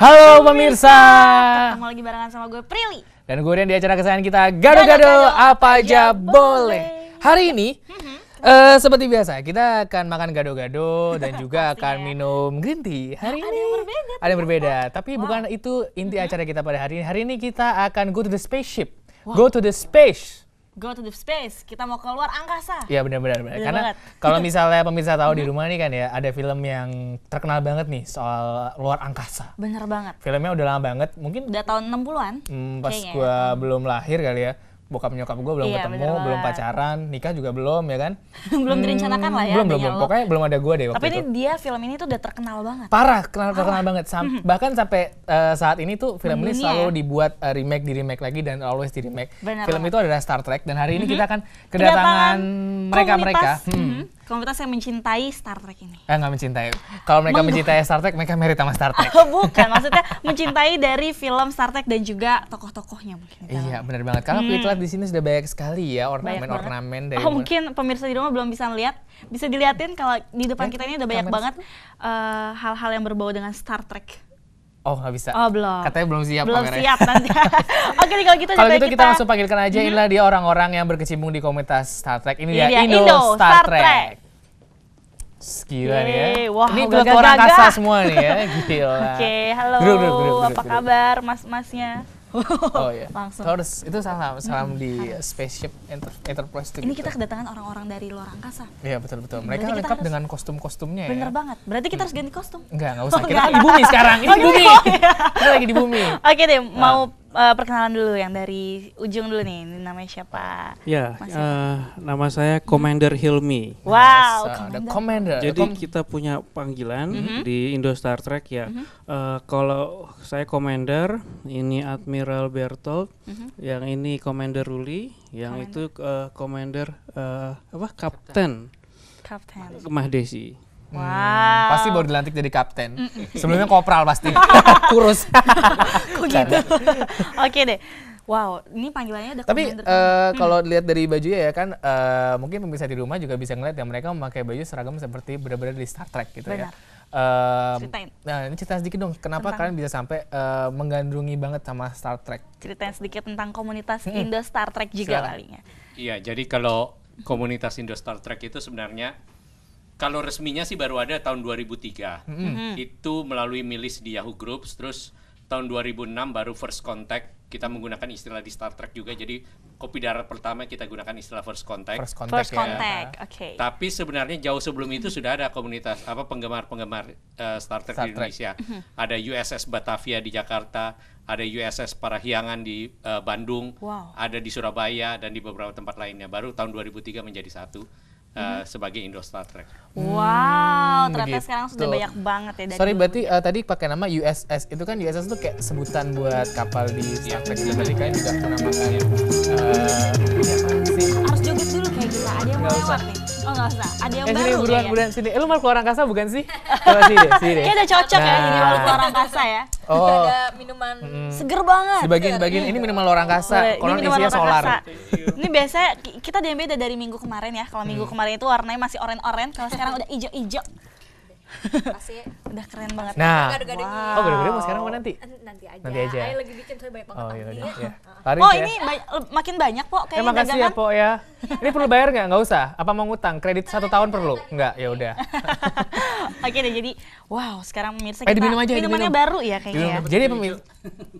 Halo pemirsa. Ketemu lagi barengan sama gue Prilly. Dan gue Rian di acara kesayangan kita Gado-gado apa aja boleh. Hari ini Uh, seperti biasa, kita akan makan gado-gado dan juga oh, akan ya. minum green tea. Hari ada ini yang berbeda, ada yang berbeda, tapi wow. bukan itu inti mm-hmm. acara kita pada hari ini. Hari ini kita akan go to the spaceship, wow. go to the space go to the space, kita mau keluar angkasa. Iya benar-benar. Karena kalau misalnya pemirsa tahu di rumah nih kan ya, ada film yang terkenal banget nih soal luar angkasa. Bener banget. Filmnya udah lama banget, mungkin. Udah tahun 60-an. Hmm, pas gue belum lahir kali ya bokap nyokap gue belum iya, ketemu, belum pacaran, nikah juga belum ya kan? belum hmm, direncanakan lah ya. Belum belum, belum. pokoknya belum ada gue deh waktu Tapi itu. ini dia film ini tuh udah terkenal banget. Parah, kenal terkenal banget. Sam bahkan sampai uh, saat ini tuh film hmm, ini ya. selalu dibuat uh, remake di remake lagi dan always di remake. Bener film banget. itu adalah Star Trek dan hari ini kita mm-hmm. akan kedatangan mereka-mereka. Mereka komunitas yang mencintai Star Trek ini? Eh nggak mencintai. Kalau mereka mencintai Star Trek, mereka merit sama Star Trek. Oh, bukan, maksudnya mencintai dari film Star Trek dan juga tokoh-tokohnya mungkin. Iya, benar banget. Karena hmm. aku di sini sudah banyak sekali ya ornamen-ornamen ornamen dari. Oh, mungkin pemirsa di rumah belum bisa melihat. Bisa dilihatin kalau di depan eh, kita ini udah banyak banget eh, hal-hal uh, yang berbau dengan Star Trek. Oh nggak bisa. Oh belum. Katanya belum siap. Belum kameranya. siap nanti. Oke nih kalau gitu. Kalau gitu kita... kita langsung panggilkan aja -hmm. inilah dia orang-orang yang berkecimpung di komunitas Star Trek. Ini, ini dia, dia Indo, Indo Star, Star Trek. Trek. Gila nih ya. Wah, ini gaga, orang kasar semua nih ya. Gila. Gitu Oke, okay, halo. Bro, bro, bro, apa kabar mas-masnya? oh iya. Langsung. Harus itu salam, hmm, salam hmm, di Spaceship Enter Enterprise Ini gitu. kita kedatangan orang-orang dari luar angkasa. Iya, betul betul. Hmm, Mereka lengkap harus... dengan kostum-kostumnya ya. Bener banget. Berarti kita hmm. harus ganti kostum. Enggak, enggak usah. Oh, kita di bumi sekarang. Ini di oh, bumi. iya. kita lagi di bumi. Oke okay, deh, mau nah uh, perkenalan dulu yang dari ujung dulu nih namanya siapa? Ya, uh, nama saya Commander Hilmi. Wow, Commander. Commander. Jadi Com kita punya panggilan mm -hmm. di Indo Star Trek ya. Mm -hmm. uh, kalau saya Commander, ini Admiral Bertolt, mm -hmm. yang ini Commander Ruli, yang Commander. itu uh, Commander uh, apa? Kapten. Kapten. Kemah Desi. Hmm, wow. Hmm, pasti baru dilantik jadi kapten. Sebelumnya kopral pasti. Kurus. Kok gitu? Oke deh. Wow, ini panggilannya ada Tapi uh, kalau hmm. lihat dari bajunya ya kan uh, mungkin pemirsa di rumah juga bisa ngeliat ya mereka memakai baju seragam seperti benar-benar di Star Trek gitu ya. Benar. ya. Uh, ceritain. Nah, ini cerita sedikit dong. Kenapa tentang. kalian bisa sampai uh, menggandrungi banget sama Star Trek? Ceritain sedikit tentang komunitas hmm. Indo Star Trek juga Silakan. kalinya. Iya, jadi kalau komunitas Indo Star Trek itu sebenarnya kalau resminya sih baru ada tahun 2003. Mm -hmm. Itu melalui milis di Yahoo Groups terus tahun 2006 baru first contact kita menggunakan istilah di Star Trek juga jadi kopi darat pertama kita gunakan istilah first contact first contact, first ya. oke nah. okay. tapi sebenarnya jauh sebelum itu sudah ada komunitas apa penggemar-penggemar uh, Star Trek Star di Indonesia Trek. Mm-hmm. ada USS Batavia di Jakarta ada USS Parahyangan di uh, Bandung wow. ada di Surabaya dan di beberapa tempat lainnya baru tahun 2003 menjadi satu Uh, sebagai Indo Star Trek. Wow, hmm, ternyata gitu. sekarang sudah banyak banget ya. Dari Sorry, dulu. berarti uh, tadi pakai nama USS itu kan USS itu kayak sebutan buat kapal di iya. Star Trek. ya Tadi kan juga pernah makanya. Uh, eh, ya, Harus joget dulu kayak gila. Gitu. Ada yang lewat nih. Oh nggak usah, ada yang eh, baru buruan, ya? buruan, sini. Eh, lu malu keluar angkasa bukan sih? Coba sini sini Kayaknya udah cocok nah. ya jadi malu keluar nah. angkasa ya. Oh. ada minuman hmm. seger banget. bagian, bagian ini minuman luar angkasa, konon isinya solar. Ini biasanya, kita ada yang beda dari minggu kemarin ya. Kalau minggu kemarin hmm kemarin itu warnanya masih oranye-oranye, kalau sekarang udah ijo-ijo udah keren banget. Nah, wow. oh gade-gade mau sekarang mau nanti? Eh, nanti aja. Nanti aja. Ya. Ayo lagi bikin soalnya banyak oh, banget. Oh iya udah. Iya. oh ya. ini ba makin banyak kok kayak eh, ya, dagangan. ya po ya. ini perlu bayar nggak? Nggak usah. Apa mau ngutang? Kredit satu tahun perlu? Nggak, ya udah. Oke deh jadi wow sekarang pemirsa kita minum aja, minumannya diminum. baru ya kayaknya. Ya. Jadi pemirsa.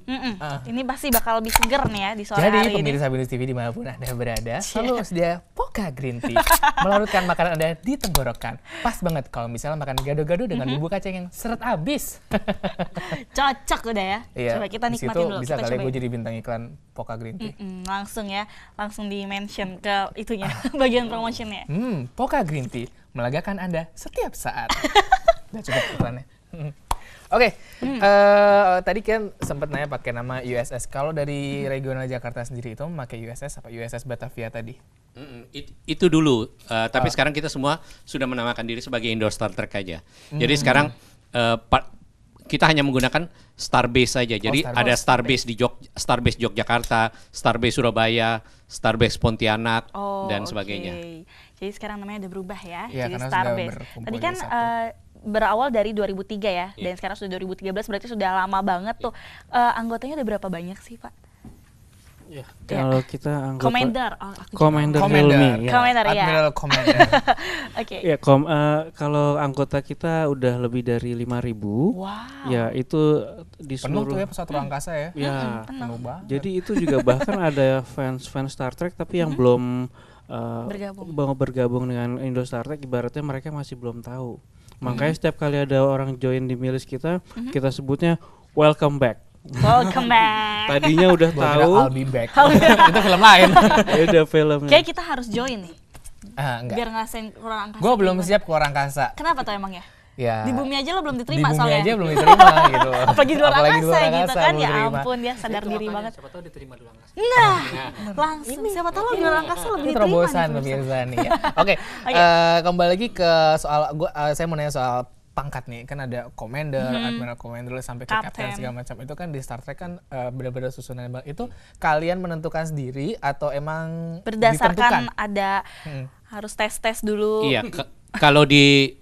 mm -mm. Uh. Ah. ini pasti bakal lebih seger nih ya di sore jadi, hari ini. Jadi pemirsa Binus TV dimanapun Anda berada, selalu iya. sedia Poka Green Tea melarutkan makanan Anda di tenggorokan. Pas banget kalau misalnya makan gado-gado dengan mm-hmm. bumbu kacang yang seret abis cocok udah ya iya, coba kita nikmatin dulu bisa kita kali gue jadi bintang iklan Poka Green Tea mm -mm, langsung ya langsung di mention ke itunya bagian promotionnya hmm Poka Green Tea melagakan anda setiap saat udah cukup iklannya hmm. Oke, okay. hmm. uh, tadi kan sempat nanya pakai nama USS. Kalau dari hmm. regional Jakarta sendiri itu pakai USS apa USS Batavia tadi? Mm, it, itu dulu, uh, tapi oh. sekarang kita semua sudah menamakan diri sebagai Indo Star Trek aja. Hmm. Jadi sekarang uh, kita hanya menggunakan Starbase saja. Oh, jadi oh, Starbase. ada Starbase di Jog Starbase Yogyakarta, Starbase Surabaya, Starbase Pontianak oh, dan sebagainya. Jadi sekarang namanya udah berubah ya. ya Jadi Starbase. Tadi kan uh, berawal dari 2003 ya yeah. dan sekarang sudah 2013 berarti sudah lama banget yeah. tuh. Uh, anggotanya udah berapa banyak sih, Pak? Ya. Kalau kita anggap Commander. Oh, Commander, Commander Hilmi, Ya. Commander ya. Admiral Commander. Oke. okay. Ya, kom, uh, kalau anggota kita udah lebih dari 5000. Wow. Ya, itu di seluruh Penuh tuh ya pesawat ruang angkasa ya. Ya. Penuh, penuh Jadi itu juga bahkan ada fans-fans Star Trek tapi yang hmm. belum uh, bergabung. bergabung dengan Indo Star Trek ibaratnya mereka masih belum tahu. Hmm. Makanya setiap kali ada orang join di milis kita, -hmm. kita sebutnya welcome back. Welcome back. Tadinya udah tahu. I'll be back. Itu film lain. ya udah film. Kayak kita harus join nih. Uh, Biar ngerasain ke luar angkasa. Gue belum siap ke luar angkasa. Kenapa tuh emang ya? ya? Di bumi aja lo belum diterima soalnya. Di bumi soalnya. aja belum diterima gitu. Apalagi di luar angkasa gitu kan. Ya ampun ya sadar diri banget. Siapa tahu diterima di luar angkasa. Nah, langsung ini, siapa tahu lo di luar angkasa lebih diterima. Ini terobosan pemirsa nih ya. Oke, eh, kembali lagi ke soal gua eh, saya mau nanya soal pangkat nih kan ada commander, hmm. admiral commander sampai ke captain segala macam itu kan di Star Trek kan uh, benar-benar susunan itu kalian menentukan sendiri atau emang berdasarkan ditentukan? ada hmm. harus tes-tes dulu. Iya, kalau di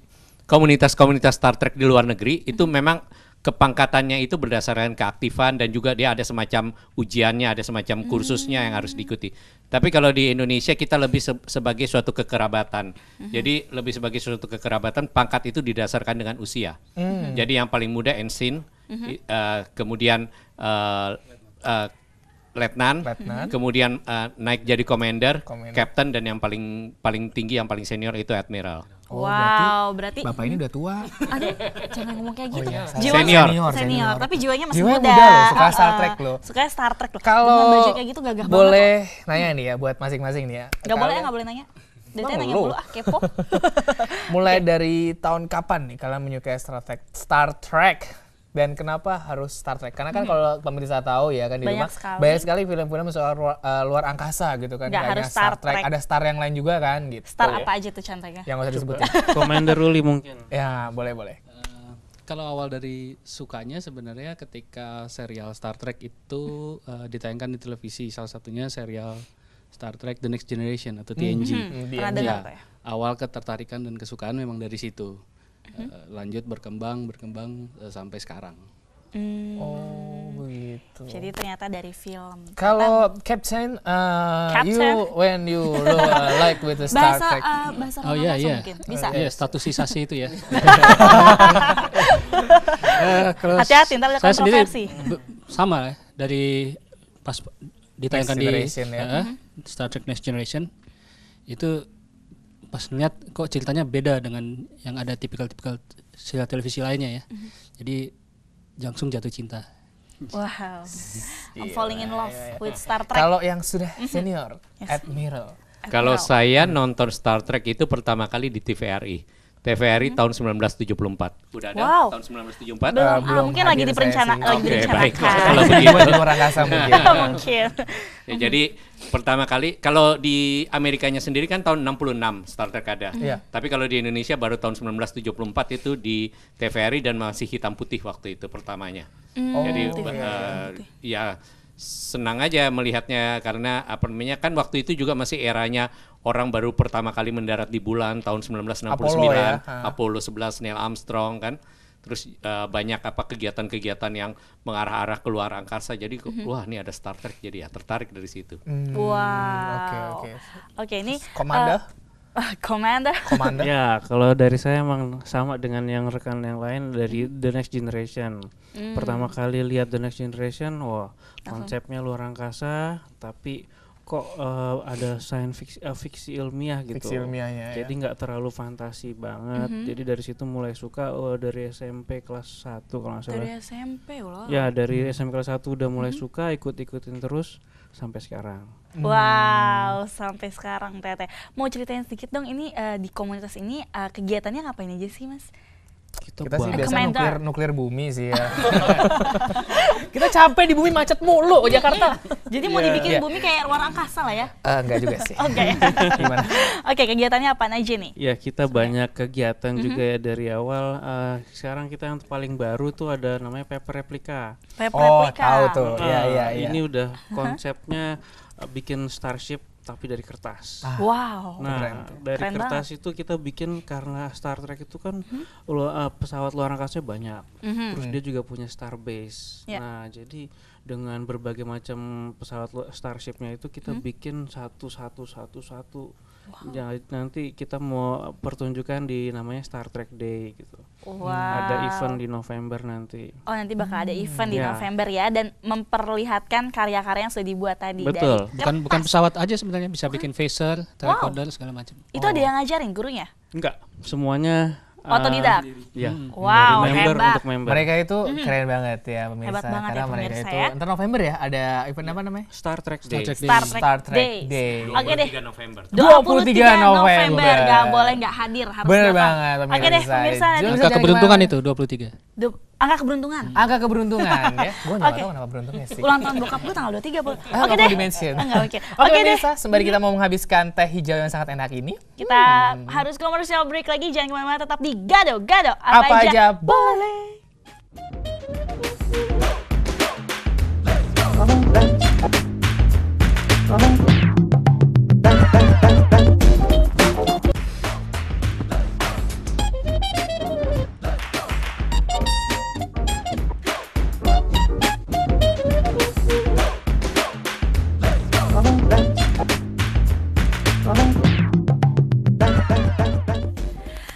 komunitas-komunitas Star Trek di luar negeri itu mm-hmm. memang kepangkatannya itu berdasarkan keaktifan dan juga dia ada semacam ujiannya, ada semacam kursusnya yang harus hmm. diikuti. Tapi kalau di Indonesia kita lebih se sebagai suatu kekerabatan. Hmm. Jadi lebih sebagai suatu kekerabatan pangkat itu didasarkan dengan usia. Hmm. Jadi yang paling muda ensin, hmm. uh, kemudian uh, uh, letnan, letnan. kemudian uh, naik jadi komander, captain dan yang paling paling tinggi yang paling senior itu admiral. Oh, wow, berarti, berarti bapak ini udah tua. Aduh, jangan ngomong kayak gitu. Oh, iya. Jiwa senior. senior, senior, tapi jiwanya masih jiwanya muda. muda loh, suka Star Trek loh. Suka Star Trek loh. Kalau kayak gitu gagah boleh banget. Boleh nanya nih ya buat masing-masing nih ya. Gak Kalo boleh, ya, gak boleh nanya. Dari nanya dulu ah kepo. Mulai okay. dari tahun kapan nih kalian menyukai Star Trek? Star Trek dan kenapa harus Star Trek? Karena kan hmm. kalau pemirsa tahu ya kan di banyak rumah sekali. banyak sekali film-film soal luar, uh, eh, luar angkasa gitu kan. Gak harus Star, Trek. Trek, ada star yang lain juga kan gitu. Star oh, apa aja tuh contohnya? Yang usah disebutin. Commander Ruli mungkin. Ya, boleh boleh. Uh, kalau awal dari sukanya sebenarnya ketika serial Star Trek itu uh, ditayangkan di televisi, salah satunya serial Star Trek The Next Generation atau TNG. Hmm. Hmm. hmm. Iya. Ya, awal ketertarikan dan kesukaan memang dari situ uh, lanjut berkembang berkembang uh, sampai sekarang. Mm. Oh gitu. Jadi ternyata dari film. Kalau Captain, uh, Captain, you when you uh, like with the Star bahasa, Trek. Uh, bahasa oh iya iya. Yeah. Bisa. Oh, iya yeah, statusisasi itu ya. uh, Hati-hati ntar ada kontroversi. Sendiri, sama ya, dari pas ditayangkan di ya. uh, Star Trek Next Generation itu pas ngeliat kok ceritanya beda dengan yang ada tipikal-tipikal serial televisi lainnya ya. Mm-hmm. Jadi langsung jatuh cinta. Wow. I'm falling in iya, love iya, iya. with Star Trek. Kalau yang sudah mhm. senior, mm-hmm. Admiral. Kalau saya nonton Star Trek itu pertama kali di TVRI TVRI hmm. tahun 1974. Udah ada wow. tahun 1974? Belum, uh, belum ah, mungkin lagi di sih. lagi okay, Baik, kalau begitu orang rasa mungkin. mungkin. ya, jadi pertama kali kalau di Amerikanya sendiri kan tahun 66 Star Trek ada. Hmm. Iya. Yeah. Tapi kalau di Indonesia baru tahun 1974 itu di TVRI dan masih hitam putih waktu itu pertamanya. Hmm. Jadi oh, uh, ya senang aja melihatnya karena apa namanya kan waktu itu juga masih eranya orang baru pertama kali mendarat di bulan tahun 1969 Apollo, ya? Apollo 11 Neil Armstrong kan terus uh, banyak apa kegiatan-kegiatan yang mengarah-arah ke luar angkasa jadi mm -hmm. wah ini ada Star Trek jadi ya tertarik dari situ. Hmm. Wow. Oke okay, oke. Okay. Oke okay, ini komanda uh, eh, Commander. Commander. ya, kalau dari saya emang sama dengan yang rekan yang lain dari The Next Generation. Mm. Pertama kali lihat The Next Generation, wah konsepnya luar angkasa, tapi kok uh, ada science fiksi, uh, fiksi ilmiah gitu. Fiksi ilmiahnya. Jadi ya. nggak ya. terlalu fantasi banget. Mm-hmm. Jadi dari situ mulai suka oh, dari SMP kelas 1 kalau nggak salah. Dari SMP loh. Ya, dari hmm. SMP kelas 1 udah mulai hmm. suka ikut-ikutin terus sampai sekarang. Mhm. Wow, sampai sekarang Tete. Mau ceritain sedikit dong ini uh, di komunitas ini uh, kegiatannya ngapain aja sih, Mas? Kita, gitu, kita sih biasa nuklir, nuklir bumi sih ya. kita capek di bumi macet mulu Jakarta. Jadi yeah. mau iya. dibikin yeah. bumi kayak luar angkasa lah ya? Uh, enggak juga sih. Oke. Oke, okay, kegiatannya apa aja nih? Ya, kita banyak kegiatan mm -hmm. juga ya dari awal. Uh, sekarang kita yang paling baru tuh ada namanya paper replica Paper oh, replika. Oh, tahu tuh. Eh, iya, uh, iya, ya. Ini udah konsepnya bikin starship tapi dari kertas. Ah. Wow. Nah, keren dari keren kertas banget. itu kita bikin karena Star Trek itu kan hmm? uh, pesawat luar angkasa banyak. Mm-hmm. Terus dia juga punya starbase. Yeah. Nah, jadi dengan berbagai macam pesawat starshipnya itu kita hmm? bikin satu satu satu satu Wow. Ya, nanti kita mau pertunjukan di namanya Star Trek Day gitu. Wow. Ada event di November nanti. Oh, nanti bakal ada event di hmm. ya. November ya dan memperlihatkan karya-karya yang sudah dibuat tadi Betul. Dari bukan bukan pesawat aja sebenarnya bisa bukan. bikin phaser, tricorder wow. segala macam. Itu oh. ada yang ngajarin gurunya? Enggak, semuanya Otodidak. Eh, iya. Uh, iya. Wow, member hebat. untuk member. Mereka itu mm keren banget ya pemirsa. Hebat banget karena ya, mereka pemirsa, itu ya. entar November ya ada event apa namanya? Star Trek Day. Star Trek Day. Star Trek Day. Day. Oke deh. 23 November. 23 November. Enggak boleh enggak hadir harus Bener banget pemirsa. Oke deh pemirsa. Nanti. Keberuntungan itu 23. Du- Angka keberuntungan. Angka keberuntungan ya. Gue gak okay. tahu kenapa beruntungnya sih. Ulang tahun bokap gue tanggal 23 eh, Oke okay deh. Dimension. oke. deh Oke deh. sembari kita mau menghabiskan teh hijau yang sangat enak ini. Kita hmm. harus komersial break lagi. Jangan kemana-mana tetap di Gado Gado. Apa, apa aja, aja boleh. boleh.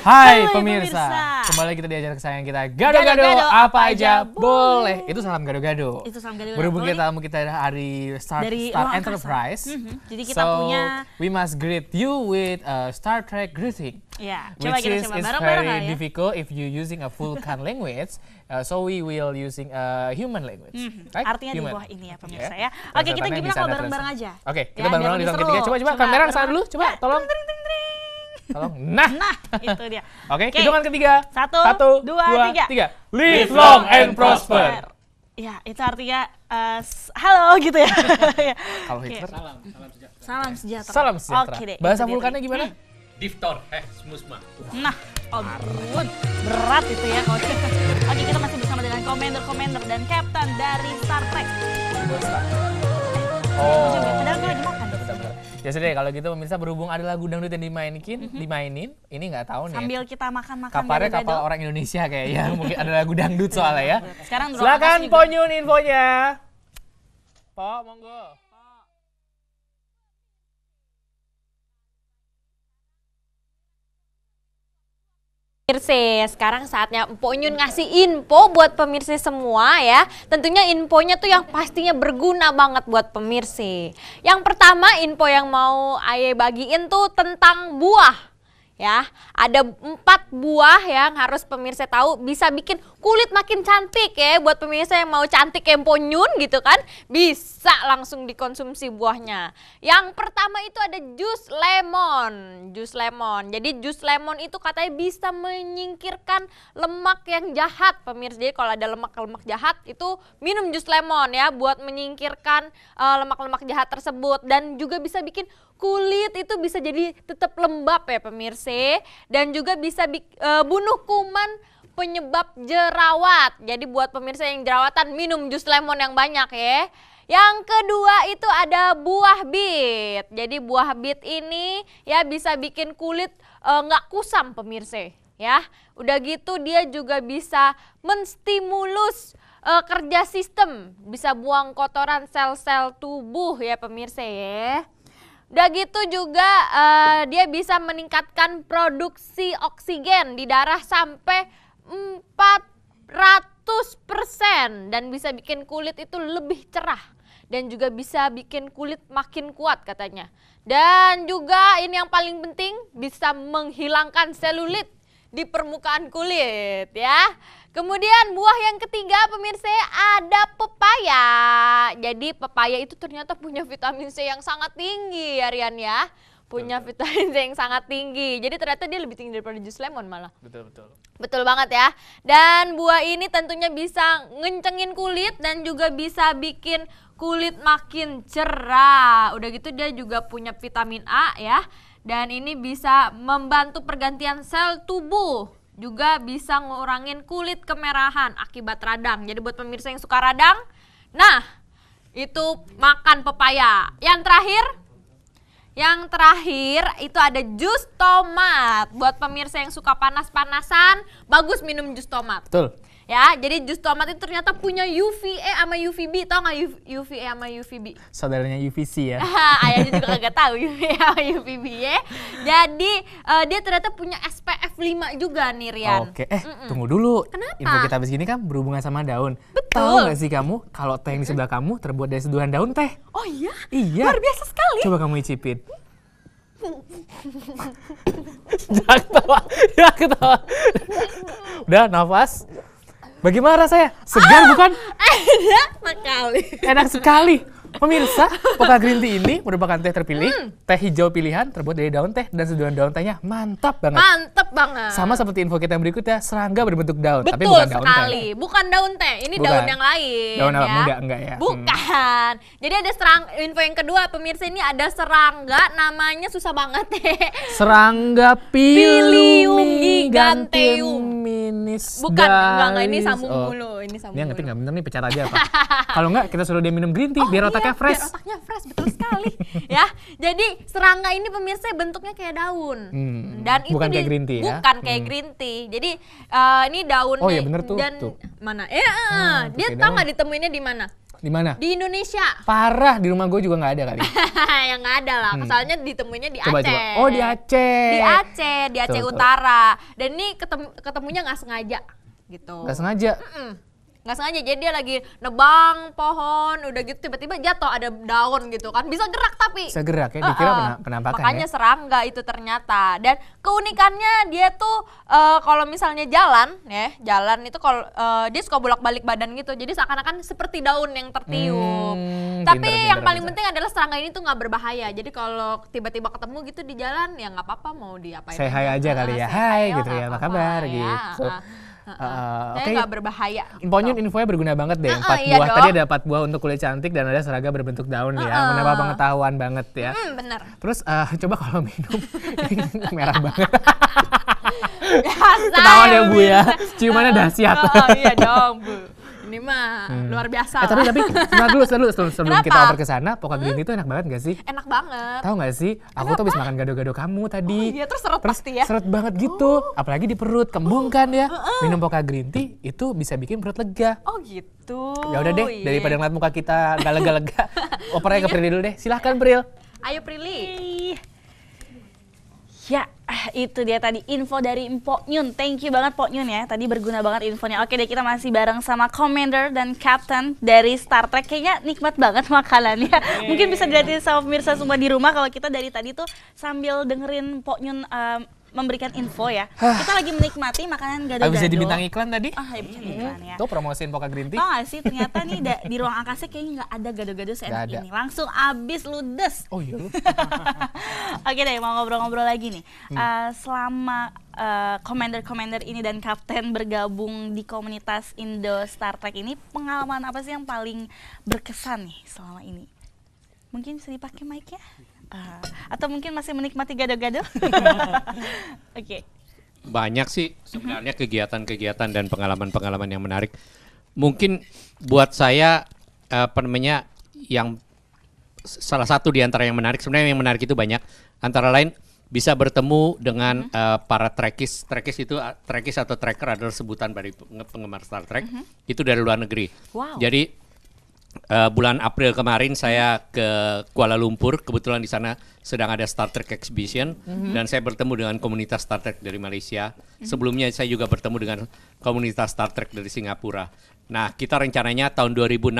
Hai, Hai ya, pemirsa. pemirsa, kembali kita di acara kesayangan kita Gado-gado apa aja boleh. Itu salam gado-gado. Itu salam gado Berhubung kita tamu kita dari Star, dari Star Enterprise, mm -hmm. jadi kita so, punya. We must greet you with a Star Trek greeting. Yeah, coba which kita is, coba is bareng -bareng very ya. difficult if you using a Vulcan language. Uh, so we will using a human language. Mm -hmm. right? Artinya human. di bawah ini ya pemirsa yeah. ya. Oke, okay, kita gimana kalau bareng-bareng aja? Oke, okay, kita ya, bareng-bareng di tahun ketiga. Coba coba kamera kesana dulu. Coba ya, tolong. Tring, tring, tring. Tolong. Nah. Nah, itu dia. Oke, okay, hitungan ketiga. Satu, Satu dua, dua tiga. tiga. Live long and prosper. Ya, itu artinya uh, halo gitu ya. ya. Kalau Hitler. Okay. Salam, salam sejahtera. Salam sejahtera. Salam sejahtera. Okay deh, Bahasa vulkannya gimana? Diftor, eh, smusma. Nah, oh, good. berat itu ya Oke, okay, kita masih bersama dengan Commander Commander dan Captain dari Star Trek. Eh, oh. Padahal gue lagi makan. Ya sudah kalau gitu pemirsa berhubung ada lagu dangdut yang dimainkin, mm-hmm. dimainin, ini nggak tahu nih. Sambil kita makan-makan Kapalnya kapal orang Indonesia kayak ya, mungkin ada lagu dangdut soalnya ya. Sekarang Silakan Ponyun infonya. Pak monggo. Cirse. Sekarang saatnya Nyun ngasih info buat pemirsa semua ya. Tentunya infonya tuh yang pastinya berguna banget buat pemirsa. Yang pertama info yang mau Aye bagiin tuh tentang buah. Ya, ada empat buah yang harus pemirsa tahu bisa bikin kulit makin cantik ya buat pemirsa yang mau cantik kemponyun gitu kan bisa langsung dikonsumsi buahnya yang pertama itu ada jus lemon jus lemon jadi jus lemon itu katanya bisa menyingkirkan lemak yang jahat pemirsa jadi kalau ada lemak-lemak jahat itu minum jus lemon ya buat menyingkirkan eh, lemak-lemak jahat tersebut dan juga bisa bikin kulit itu bisa jadi tetap lembab ya pemirsa dan juga bisa uh, bunuh kuman penyebab jerawat. Jadi buat pemirsa yang jerawatan minum jus lemon yang banyak ya. Yang kedua itu ada buah bit. Jadi buah bit ini ya bisa bikin kulit eh, nggak e, kusam pemirsa ya. Udah gitu dia juga bisa menstimulus e, kerja sistem, bisa buang kotoran sel-sel tubuh ya pemirsa ya. Udah gitu juga uh, dia bisa meningkatkan produksi oksigen di darah sampai 400% dan bisa bikin kulit itu lebih cerah dan juga bisa bikin kulit makin kuat katanya. Dan juga ini yang paling penting bisa menghilangkan selulit di permukaan kulit ya. Kemudian buah yang ketiga pemirsa ada pepaya. Jadi pepaya itu ternyata punya vitamin C yang sangat tinggi ya Rian ya punya vitamin C yang sangat tinggi. Jadi ternyata dia lebih tinggi daripada jus lemon malah. Betul betul. Betul banget ya. Dan buah ini tentunya bisa ngencengin kulit dan juga bisa bikin kulit makin cerah. Udah gitu dia juga punya vitamin A ya. Dan ini bisa membantu pergantian sel tubuh juga bisa ngurangin kulit kemerahan akibat radang. Jadi buat pemirsa yang suka radang, nah itu makan pepaya. Yang terakhir yang terakhir itu ada jus tomat. Buat pemirsa yang suka panas-panasan, bagus minum jus tomat. Betul ya jadi jus tomat itu ternyata punya UVA sama UVB tau nggak UVA sama UVB saudaranya UVC ya ayahnya juga kagak tahu UVA sama UVB ya jadi uh, dia ternyata punya SPF 5 juga nih Rian oke eh Mm-mm. tunggu dulu kenapa info kita habis gini kan berhubungan sama daun betul tahu nggak sih kamu kalau teh yang di sebelah kamu terbuat dari seduhan daun teh oh iya iya luar biasa sekali coba kamu icipin Jangan ketawa, jangan ketawa. Udah, nafas. Bagaimana rasanya? Segar ah, bukan? Enak sekali. Enak sekali. Pemirsa, Poka Green Tea ini merupakan teh terpilih, hmm. teh hijau pilihan terbuat dari daun teh dan seduhan daun tehnya mantap banget. Mantap banget. Sama seperti info kita yang berikutnya, serangga berbentuk daun, Betul tapi bukan daun sekali. teh. Bukan daun teh, ini bukan. daun yang lain. Daun ya. muda enggak ya? Hmm. Bukan. Hmm. Jadi ada serang info yang kedua pemirsa ini ada serangga namanya susah banget teh. Serangga pilium giganteum minus Bukan, enggak, enggak ini sambung oh. mulu, ini sambung. Dia ngerti enggak bener nih pecah aja, apa? Kalau enggak kita suruh dia minum green tea oh, biar otak otaknya fresh. otaknya fresh betul sekali ya. Jadi serangga ini pemirsa bentuknya kayak daun. Hmm. Dan bukan itu bukan kayak green tea ya. Bukan kayak hmm. green tea. Jadi uh, ini daun oh, iya bener tuh, dan tuh. mana? Eh, hmm, dia tahu nggak ditemuinnya di mana? Di mana? Di Indonesia. Parah, di rumah gue juga nggak ada kali. yang nggak ada lah, hmm. ditemuinya di Aceh. Coba. Oh di Aceh. Di Aceh, di Aceh tuh, Utara. Tuh. Dan ini ketemu, ketemunya nggak sengaja gitu. Nggak sengaja. Mm -mm nggak sengaja jadi dia lagi nebang pohon udah gitu tiba-tiba jatuh ada daun gitu kan bisa gerak tapi bisa gerak ya dikira uh, uh, penampakan ya. makanya ya. serangga itu ternyata dan keunikannya dia tuh uh, kalau misalnya jalan ya jalan itu kalau uh, dia suka bolak-balik badan gitu jadi seakan-akan seperti daun yang tertiup hmm, tapi pinter, yang paling pinter. penting adalah serangga ini tuh nggak berbahaya jadi kalau tiba-tiba ketemu gitu di jalan ya nggak apa-apa mau diapain saya hai aja kali ya hai oh, gitu ya apa kabar ya. gitu Uh, uh, Oke. Okay. Gak berbahaya. Gitu. infonya berguna banget deh. Empat uh, uh, iya buah dong. tadi ada empat buah untuk kulit cantik dan ada seragam berbentuk daun uh, ya. Menambah pengetahuan banget ya. Hmm, bener. Terus uh, coba kalau minum merah banget. Ketawa ya bu ya. Ciumannya dahsyat. Oh, iya dong bu ini mah hmm. luar biasa. Eh, tapi tapi sebentar dulu, dulu sebelum, sebelum Kenapa? kita oper ke sana, poka hmm? itu enak banget gak sih? Enak banget. Tahu gak sih? Aku Kenapa? tuh habis makan gado-gado kamu tadi. Oh, iya, terus seret terus, pasti ya. Seret banget gitu. Oh. Apalagi di perut, kembung kan ya. Uh -uh. Minum poka green tea itu bisa bikin perut lega. Oh gitu. Ya udah deh, yeah. daripada ngeliat muka kita gak lega-lega, opernya ke iya. Prilly dulu deh. Silahkan Pril. Ayo Prilly. Ya, Eh, itu dia tadi info dari Mpok Nyun. Thank you banget Mpok Nyun ya. Tadi berguna banget infonya. Oke deh kita masih bareng sama Commander dan Captain dari Star Trek. Kayaknya nikmat banget makanannya. Yeay. Mungkin bisa dilihatin sama pemirsa semua di rumah kalau kita dari tadi tuh sambil dengerin Mpok Nyun um, memberikan info ya. Kita lagi menikmati makanan gado-gado. Ah, bisa jadi bintang iklan tadi? oh, ya, iklan ya. Tuh promosiin Poka Green Tea. Oh gak sih ternyata nih da, di ruang angkasa kayaknya nggak ada gado-gado seenak ada. ini. Langsung abis ludes. Oh iya Oke deh, mau ngobrol-ngobrol lagi nih. Hmm. Uh, selama komander-komander eh, uh, ini dan kapten bergabung di komunitas Indo Star Trek ini, pengalaman apa sih yang paling berkesan nih selama ini? Mungkin bisa dipakai mic ya? Ah, atau mungkin masih menikmati gado-gado? Oke. okay. Banyak sih sebenarnya kegiatan-kegiatan dan pengalaman-pengalaman yang menarik. Mungkin buat saya eh, apa namanya yang salah satu di antara yang menarik sebenarnya yang menarik itu banyak antara lain bisa bertemu dengan uh-huh. uh, para trekis trekis itu trekis atau tracker adalah sebutan dari penggemar Star Trek uh-huh. itu dari luar negeri wow. jadi uh, bulan April kemarin saya ke Kuala Lumpur. Kebetulan di sana sedang ada Star Trek Exhibition mm-hmm. dan saya bertemu dengan komunitas Star Trek dari Malaysia. Mm-hmm. Sebelumnya saya juga bertemu dengan komunitas Star Trek dari Singapura. Nah, kita rencananya tahun 2016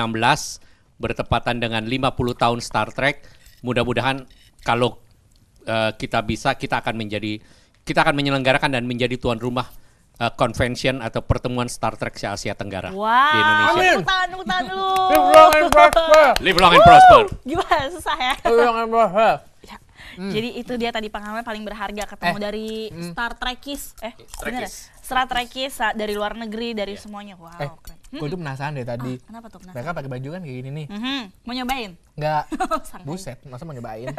bertepatan dengan 50 tahun Star Trek. Mudah-mudahan kalau uh, kita bisa kita akan menjadi kita akan menyelenggarakan dan menjadi tuan rumah uh, convention atau pertemuan Star Trek se Asia Tenggara wow. di Indonesia. Amin. Tepuk tangan, tepuk tangan dulu. Live long and prosper. Live long and prosper. Gimana susah ya? Live long and prosper. Hmm. Jadi itu dia tadi pengalaman paling berharga ketemu eh. dari hmm. Star Trekis eh Strekis. Iya, ya? Star Trekis dari luar negeri dari yeah. semuanya. Wow, eh. keren. Hmm. Gue tuh penasaran deh tadi. Oh, kenapa tuh penasaran? Mereka pakai baju kan kayak gini nih. Mm-hmm. Mau nyobain? Enggak. Oh, Buset, masa mau nyobain?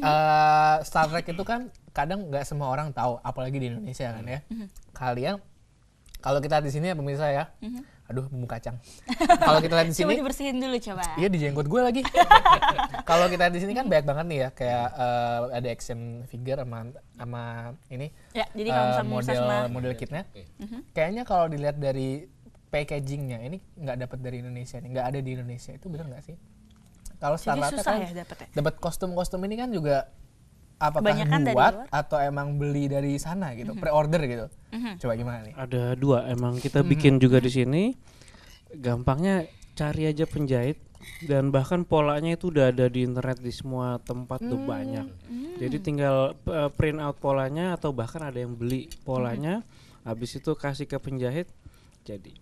uh, Star Trek itu kan kadang nggak semua orang tahu, apalagi di Indonesia kan ya. Mm-hmm. Kalian kalau kita di sini ya pemirsa ya. Mm-hmm. Aduh, bumbu kacang. kalau kita lihat di sini. Coba dibersihin dulu coba. Iya, di gue lagi. kalau kita di sini kan banyak banget nih ya, kayak uh, ada action figure sama sama ini. Ya, jadi kalau uh, model model kitnya. Mm-hmm. Kayaknya kalau dilihat dari packagingnya ini nggak dapat dari Indonesia nih nggak ada di Indonesia itu benar nggak sih kalau Starlata kan ya dapat kostum-kostum ini kan juga apakah Banyakan buat atau emang beli dari sana gitu mm -hmm. pre-order gitu mm -hmm. coba gimana nih ada dua emang kita mhm. bikin mm -hmm. juga di sini gampangnya cari aja penjahit dan bahkan polanya itu udah ada di internet di semua tempat mm -hmm. tuh banyak mm -hmm. jadi tinggal uh, print out polanya atau bahkan ada yang beli polanya mm -hmm. habis itu kasih ke penjahit jadi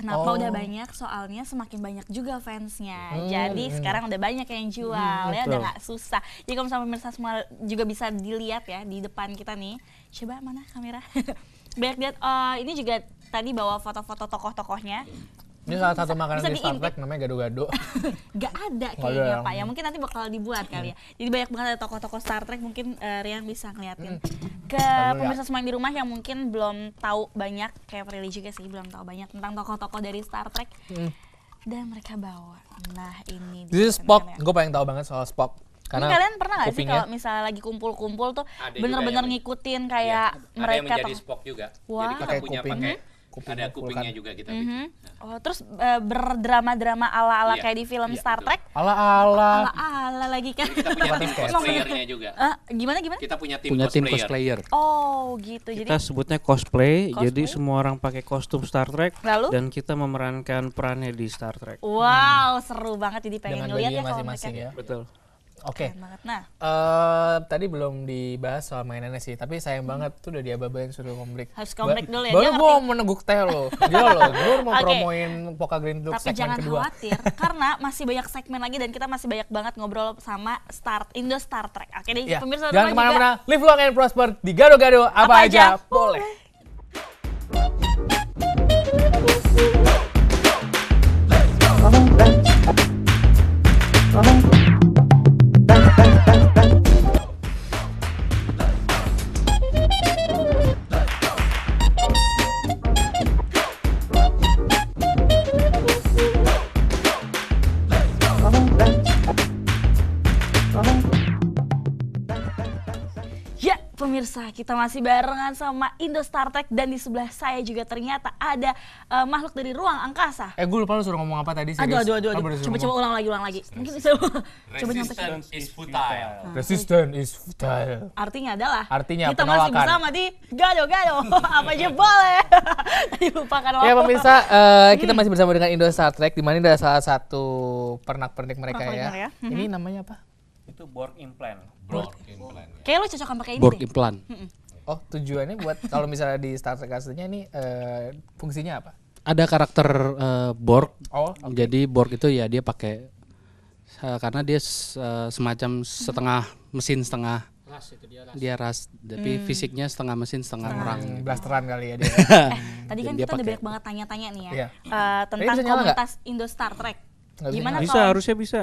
Kenapa oh. udah banyak? Soalnya semakin banyak juga fansnya. Hmm. Jadi hmm. sekarang udah banyak yang jual hmm, ya, udah nggak susah. Jadi kalau misalnya pemirsa semua juga bisa dilihat ya di depan kita nih. Coba mana kamera? banyak lihat. Uh, ini juga tadi bawa foto-foto tokoh-tokohnya. Ini salah satu makanan di Star Trek namanya gado-gado. Gak ada kayaknya ya Pak ya. Mungkin nanti bakal dibuat kali ya. Hmm. Jadi banyak banget ada tokoh-tokoh Star Trek mungkin uh, Rian bisa ngeliatin. Hmm. Ke ya. pemirsa semua di rumah yang mungkin belum tahu banyak kayak Prilly juga sih belum tahu banyak tentang tokoh-tokoh dari Star Trek. Hmm. Dan mereka bawa. Nah, ini This Spock. Gue pengen tahu banget soal Spock. Karena Ini kalian pernah gak sih kalau misalnya lagi kumpul-kumpul tuh bener-bener ngikutin iya, kayak ya, mereka ada yang menjadi Spock juga. Wow. Jadi kita punya pakai kuping ada kupingnya juga kita mm -hmm. bikin. Oh, terus uh, berdrama-drama ala-ala iya, kayak di film iya, Star betul. Trek. Ala-ala. Oh, ala-ala lagi kan. Jadi kita punya tim cosplayernya juga. Uh, gimana gimana? Kita punya tim punya cosplayer. Tim cosplayer. Oh, gitu. Jadi kita sebutnya cosplay, cosplay, jadi semua orang pakai kostum Star Trek Lalu? dan kita memerankan perannya di Star Trek. Wow, hmm. seru banget jadi pengen lihat ya kalau masing-masing ya. Betul. Oke. Okay. Nah, uh, tadi belum dibahas soal mainannya sih, tapi sayang hmm. banget tuh udah diababain suruh komplek. Harus komplek dulu ya. Baru gue mau meneguk teh lo, dia lo. Gue mau okay. promoin Poka Green Duk tapi segmen jangan khawatir, karena masih banyak segmen lagi dan kita masih banyak banget ngobrol sama Start Indo Star Trek. Oke deh, yeah. pemirsa Jangan kemana-mana, live long and prosper di Gado-Gado apa, apa aja, boleh. boleh. dun, you Pemirsa, kita masih barengan sama Indo StarTech dan di sebelah saya juga ternyata ada uh, makhluk dari ruang angkasa. Eh, gue lupa lu suruh ngomong apa tadi sih. Aduh, aduh, aduh, aduh. Coba-coba ulang lagi, ulang lagi. Mungkin bisa coba nyampe. Resistance is futile. Nah, Resistance is futile. Artinya adalah artinya kita penolakan. masih bersama di gado-gado apa aja boleh. tadi lupakan ya, waktu. Ya pemirsa, uh, kita hmm. masih bersama dengan Indo StarTech di mana ada salah satu pernak-pernik mereka Pernak ya. ya. Ini hmm. namanya apa? Itu Borg implant. Borg implant. Kayak lo cocok pakai ini. Borg deh. implant. Mm-mm. Oh, tujuannya buat kalau misalnya di Star Trek aslinya ini uh, fungsinya apa? Ada karakter uh, Borg. Oh. Okay. Jadi Borg itu ya dia pakai uh, karena dia uh, semacam setengah mesin setengah ras dia ras. Dia tapi hmm. fisiknya setengah mesin setengah nah, orang. Blasteran kali ya dia. eh, hmm. tadi kan dia kita udah banyak banget tanya-tanya nih ya. Yeah. Iya. Uh, tentang komunitas Indo Star Trek. Gimana bisa, harusnya bisa.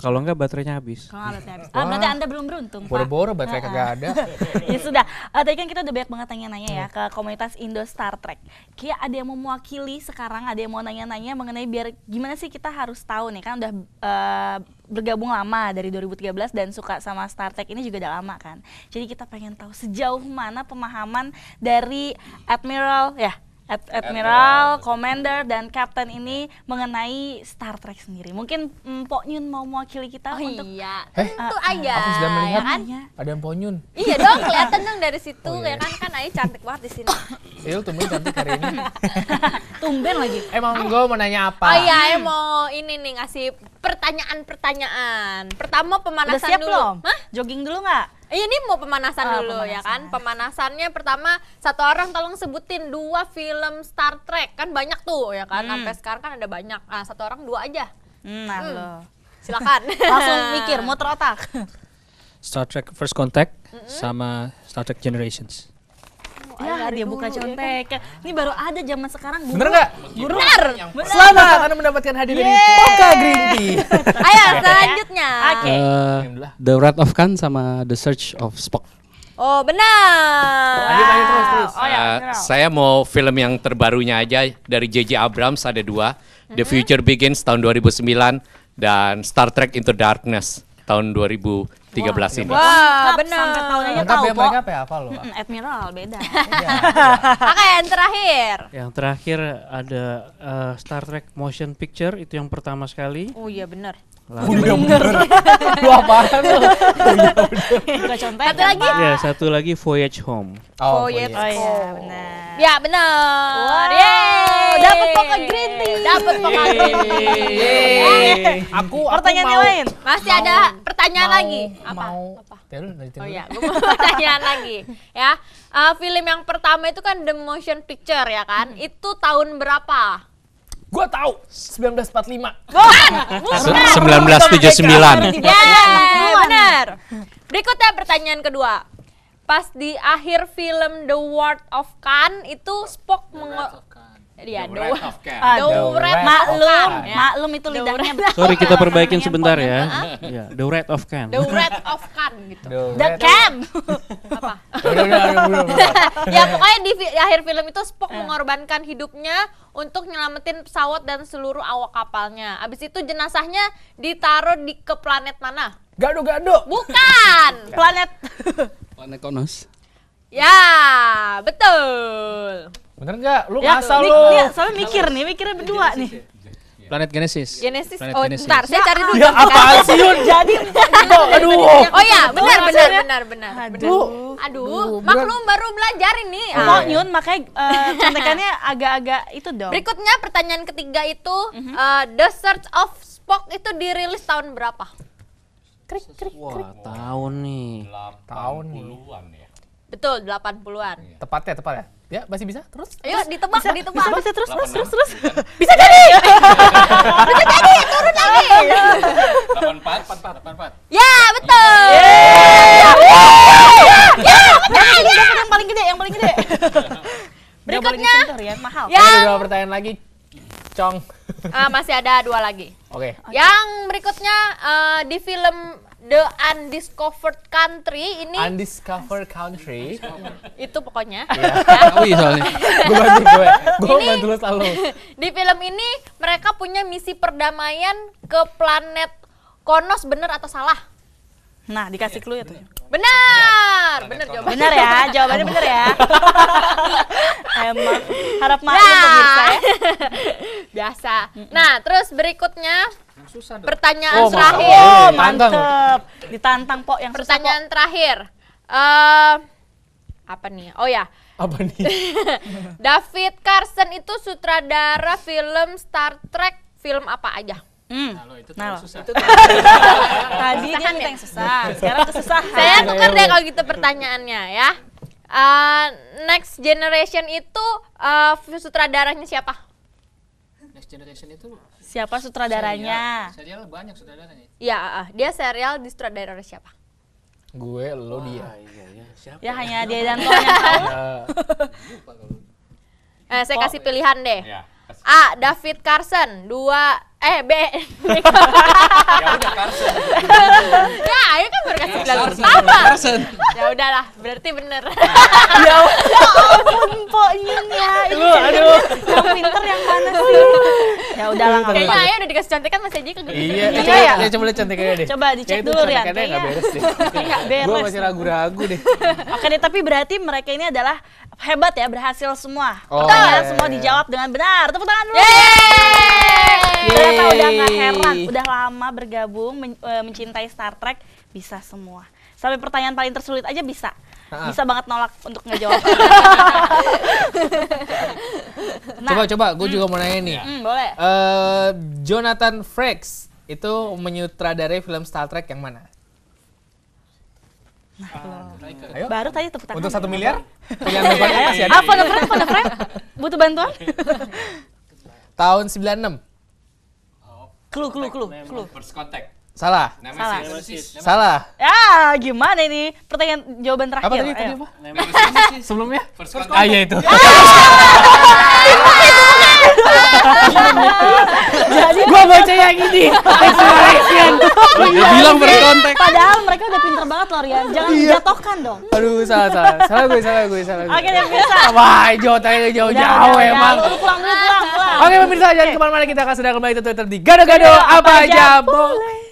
Kalau enggak baterainya habis. Kalau baterainya habis. Ah, berarti Anda belum beruntung, Pak. Boro-boro baterai kagak ada. ya sudah. Uh, tadi kan kita udah banyak banget nanya-nanya ya ke komunitas Indo Star Trek. Kayak ada yang mau mewakili sekarang, ada yang mau nanya-nanya mengenai biar gimana sih kita harus tahu nih kan udah uh, bergabung lama dari 2013 dan suka sama Star Trek ini juga udah lama kan. Jadi kita pengen tahu sejauh mana pemahaman dari Admiral ya Ad Admiral, Admiral, Commander, dan Captain ini mengenai Star Trek sendiri. Mungkin Mpok Nyun mau mewakili kita oh untuk iya. Tentu uh, ah, aja. Ah. Aku sudah melihat iya kan? ada Mpok Nyun. Iya dong, kelihatan dong dari situ oh, iya. ya kan kan Ayu cantik banget di sini. Iya, tumben cantik hari ini. tumben lagi. Emang gue mau nanya apa? Oh iya, hmm. mau ini nih ngasih pertanyaan-pertanyaan. Pertama pemanasan Udah siap dulu. Belum? Hah? Jogging dulu nggak? Iya ini mau pemanasan oh, dulu pemanasan. ya kan. Pemanasannya pertama satu orang tolong sebutin dua film Star Trek kan banyak tuh ya kan. Hmm. Sampai sekarang kan ada banyak. Nah, satu orang dua aja. Hmm, nah, hmm. Silakan. Langsung mikir, mau terotak Star Trek First Contact mm -hmm. sama Star Trek Generations. Oh, ya, dia buka contek. Ya kan? Ini baru ada zaman sekarang. Bener nggak? Guru. Bener. Bener. Selamat mendapatkan hadiah ini. Poka Green Tea. Ayo selanjutnya. Oke. Okay. Uh, eh, the Wrath of Khan sama The Search of Spock. Oh benar. Ayo ayo, terus, terus. uh, saya mau film yang terbarunya aja dari JJ Abrams ada dua, The mm-hmm. Future Begins tahun 2009 dan Star Trek Into Darkness tahun 2000 tiga belas ini. Iya. Wah, benar. Sampai tahun aja tahu kok. Ya, ya, apa loh? Admiral beda. Iya, iya. Oke, yang terakhir. Yang terakhir ada eh, Star Trek Motion Picture itu yang pertama sekali. Oh iya benar. Lalu oh, iya benar. Lu apaan Satu lagi. Ya, satu lagi Voyage Home. Oh, Poyetko. Oh, iya. oh iya benar. Ya benar. Wow. Yeay. Dapat pokok green tea. Dapat pokok green tea. aku, aku pertanyaan mau, lain. Masih mau, ada pertanyaan mau, lagi. Apa? Mau, apa? oh iya, gue mau pertanyaan lagi. Ya, uh, film yang pertama itu kan The Motion Picture ya kan? Hmm. Itu tahun berapa? Gua tahu 1945. Bukan, 1979. Ya, benar. Berikutnya pertanyaan kedua pas di akhir film The World of Khan itu Spock mengor Ya, the of Khan. The ah, Red maklum, maklum itu lidahnya. Sorry kita perbaikin sebentar ya. ya. The Red of Khan. The Red of Khan gitu. The, Cam. Apa? ya pokoknya di akhir film itu Spock eh. mengorbankan hidupnya untuk nyelamatin pesawat dan seluruh awak kapalnya. Abis itu jenazahnya ditaruh di ke planet mana? Gado-gado. Bukan. Planet Planet Konos. Ya, betul. Bener nggak? Lu ya, ngasal lu. Ya, mikir nih, mikirnya berdua nih. Ya, ya. Planet Genesis. Genesis. Planet oh, Genesis. bentar, saya ya, cari dulu. Ya, apa sih, Yun? Jadi, aduh. Oh ya, benar, benar, benar, benar. Aduh. Aduh, maklum baru belajar ini. Oh, Yun, makanya uh, contekannya agak-agak itu dong. Berikutnya pertanyaan ketiga itu, uh, The Search of Spock itu dirilis tahun berapa? krik krik Wah, tahun nih. Tahun nih. Ya. Betul, 80-an. Iya. ya, tepat Ya, Ya masih bisa? Terus? Ayo, ditebak, bisa, ditebak. Bisa, terus, terus, terus, terus. bisa jadi! bisa jadi, turun lagi! 84, 84, 84. Ya, betul! Iya. Ya, ya, ya, ya, yang paling gede, yang paling gede. Berikutnya. ya. mahal. Ya. Ada beberapa pertanyaan lagi pocong. uh, ah, masih ada dua lagi. Oke. Okay. okay. Yang berikutnya uh, di film The Undiscovered Country ini Undiscovered Country itu pokoknya yeah. Ya. Iya soalnya gue bantu gue gue bantu lo selalu di film ini mereka punya misi perdamaian ke planet Konos bener atau salah Nah, dikasih iya, clue ya tuh. Benar, benar jawabannya. Benar ya, jawabannya benar ya. Emang harap nah. maklum ya. pemirsa Biasa. Nah, terus berikutnya pertanyaan oh, terakhir. Eh, oh, mantep. Ditantang pok yang Pertanyaan susah, po. terakhir. Uh, apa nih? Oh ya. Apa nih? David Carson itu sutradara film Star Trek film apa aja? Hmm. Nah, lo itu nah, susah. Itu Tadi dia kan minta yang susah, sekarang kesusahan. Saya tukar deh kalau gitu pertanyaannya ya. Uh, next generation itu uh, sutradaranya siapa? Next generation itu siapa sutradaranya? Serial, serial banyak sutradaranya. Iya, uh, dia serial di sutradara siapa? Gue, lo, Wah, dia. Iya, iya. Siapa? Ya, ya hanya dia dan lo yang tahu. Ya. Eh, saya kasih iya. pilihan deh. Ya, kasih. A. David Carson, dua eh B ya udah Carson ya kan berkasih kasih ya, bilang Apa? Carson ya udahlah berarti bener ya ampun poknya lu aduh yang pinter yang mana sih ya udah lah kayaknya Ayo udah dikasih cantik kan Mas Eji ke iya iya ya coba lihat cantiknya deh coba dicek dulu Rian kayaknya nggak beres deh gue masih ragu-ragu deh oke deh tapi berarti mereka ini adalah hebat ya berhasil semua pertanyaan oh, iya, semua iya, iya. dijawab dengan benar tepuk tangan dulu ternyata udah nggak heran, udah lama bergabung men eh, mencintai Star Trek bisa semua. Sampai pertanyaan paling tersulit aja bisa. Ha -ha. Bisa banget nolak untuk ngejawab. nah, coba coba, gue mm, juga mau nanya nih. Mm, boleh. Uh, Jonathan Frakes itu menyutradarai film Star Trek yang mana? Nah, uh, Ayo. Baru tadi tepuk tangan. Untuk satu miliar? Iya, Pilihan bantuan masih ada. Apa ah, Apa Frame? Butuh bantuan? Tahun 96. Clue, clue, clue, clue. First contact. Salah. Nemesis. Salah. Nemesis. Nemesis. Salah. Ya, gimana ini? Pertanyaan jawaban terakhir. Apa tadi? Tadi apa? Nemesis. Sebelumnya? First contact. Ah, iya itu. Ah, itu. Iya. Jadi gua baca yang ini. Resurrection. Dia bilang iya. berkontak. Padahal mereka udah pinter banget loh Rian. Jangan iya. jatuhkan dong. Aduh, salah salah. Salah gue, salah gue, salah gue. Oke, yang bisa. Wah, jauh tadi jauh-jauh emang. Lu pulang dulu, pulang, pulang. Oke, pemirsa, jangan kemana-mana kita akan sedang kembali ke Twitter di Gado-Gado apa aja boleh.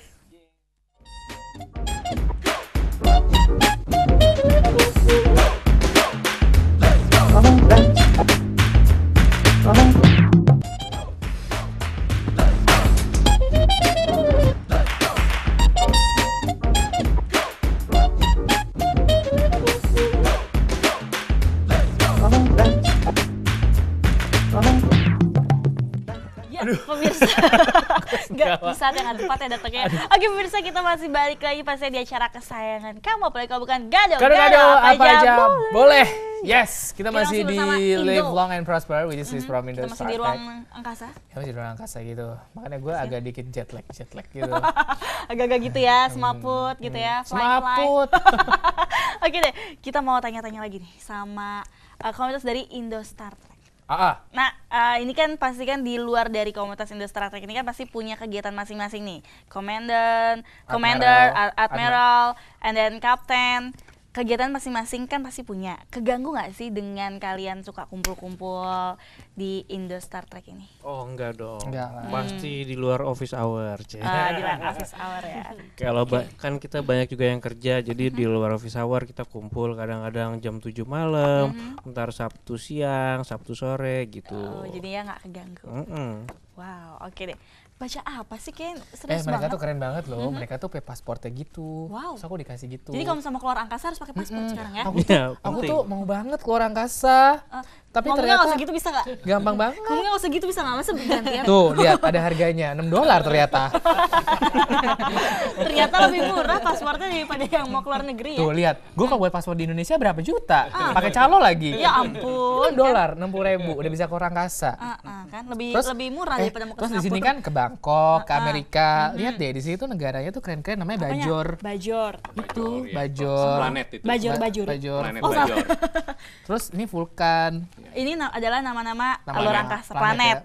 Gak, di saat yang tepat ya datangnya. Oke pemirsa kita masih balik lagi pasti di acara kesayangan kamu apalagi kalau bukan gado gado, apa, aja, aja boleh. boleh. Yes, kita, kita masih di Live Long and Prosper which is mm -hmm. from Indo Kita masih di ruang angkasa. Kita masih di ruang angkasa gitu. Makanya gue agak dikit jet lag jet lag gitu. Agak-agak gitu ya, hmm. semaput hmm. gitu ya, hmm. semaput. Oke deh, kita mau tanya-tanya lagi nih sama uh, komunitas dari Indo Star Trek. Aa. Ah, ah. Nah, uh, ini kan pasti kan di luar dari komunitas industri Indostratek ini kan pasti punya kegiatan masing-masing nih. Komandan, Commander, Admiral, Admiral, Admiral, and then Captain kegiatan masing-masing kan pasti punya. Keganggu nggak sih dengan kalian suka kumpul-kumpul di Indo Star Trek ini? Oh enggak dong. Enggak lah. Hmm. Pasti di luar office hour. Ah Uh, di luar office hour ya. Kalau okay. kan kita banyak juga yang kerja, jadi mm -hmm. di luar office hour kita kumpul kadang-kadang jam 7 malam, mm -hmm. ntar Sabtu siang, Sabtu sore gitu. Oh, jadi ya nggak keganggu. Mm -hmm. Wow, oke okay deh baca apa sih Ken? Eh, Serius eh, mereka tuh keren banget loh. Mm-hmm. Mereka tuh pakai pasportnya gitu. Wow. Terus aku dikasih gitu. Jadi kalau sama keluar angkasa harus pakai paspor mm-hmm. sekarang ya? Aku tuh, yeah, aku tuh mau banget keluar angkasa. Uh, tapi nggak usah gitu bisa nggak? Gampang banget. Kamu nggak gitu bisa nggak? Masa bergantian? Tuh, lihat ada harganya. 6 dolar ternyata. ternyata lebih murah paspornya daripada yang mau keluar negeri ya? Tuh, lihat. Gue kalau buat paspor di Indonesia berapa juta? Uh. Pakai calo lagi. Ya ampun. 6 dolar, puluh ribu. Udah bisa keluar angkasa. Uh, uh, kan? Lebih, terus, lebih murah eh, daripada mau ke Terus di sini kan ke bank Bangkok, ke Amerika. Lihat deh di situ negaranya tuh keren-keren namanya Apanya? Bajor. Bajor. Itu iya. Bajor. Planet itu. Bajor Bajur. Bajor. Planet oh, Bajor. Terus ini vulkan. Ini na adalah nama-nama alur angkasa ya. planet.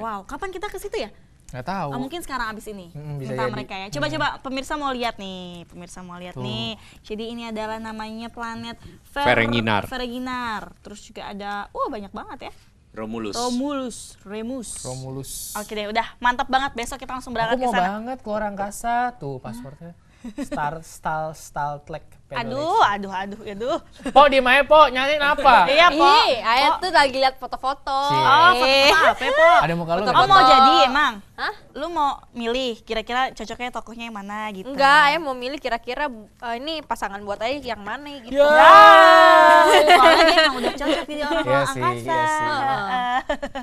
Wow, kapan kita ke situ ya? Gak tahu. Oh, mungkin sekarang abis ini. Hmm, bisa Entah jadi. mereka ya. Coba-coba hmm. pemirsa mau lihat nih. Pemirsa mau lihat Tuh. nih. Jadi ini adalah namanya planet Fer Ferenginar. Ferenginar. Terus juga ada, wah oh, banyak banget ya. Romulus. Romulus, Remus. Romulus. Oke deh, udah mantap banget. Besok kita langsung berangkat ke sana. Aku mau banget keluar angkasa tuh hmm? pasportnya. Star style style track. Aduh, aduh, aduh, aduh. Po di mana po? nyariin apa? iya po. Ih, ayah tuh lagi lihat foto-foto. Oh, foto-foto apa ya, po? Ada muka lu. Oh mau jadi emang? Hah? Lu mau milih kira-kira cocoknya tokohnya yang mana gitu? Enggak, ayah mau milih kira-kira uh, ini pasangan buat ayah yang mana gitu. Ya. ya soalnya dia emang udah cocok di orang yeah, angkasa. Iya sih,